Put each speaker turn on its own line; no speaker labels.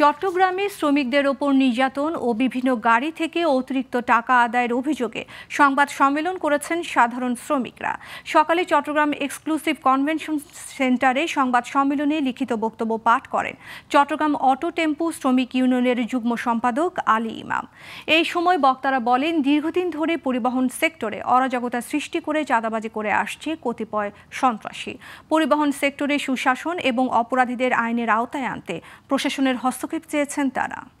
চট্টগ্রামে শ্রমিকদের ওপর নির্যাতন ও বিভিন্ন গাড়ি থেকে অতিরিক্ত টাকা আদায়ের অভিযোগে সংবাদ সম্মেলন করেছেন সাধারণ শ্রমিকরা সকালে চট্টগ্রাম এক্সক্লুসিভ কনভেনশন সেন্টারে সংবাদ সম্মেলনে লিখিত বক্তব্য পাঠ করেন চট্টগ্রাম অটো টেম্পু শ্রমিক ইউনিয়নের যুগ্ম সম্পাদক আলী ইমাম এই সময় বক্তারা বলেন দীর্ঘদিন ধরে পরিবহন সেক্টরে অরাজকতা সৃষ্টি করে চাঁদাবাজি করে আসছে কতিপয় সন্ত্রাসী পরিবহন সেক্টরে সুশাসন এবং অপরাধীদের আইনের আওতায় আনতে প্রশাসনের হস্তক্ষেপ হস্তক্ষেপ চেয়েছেন তারা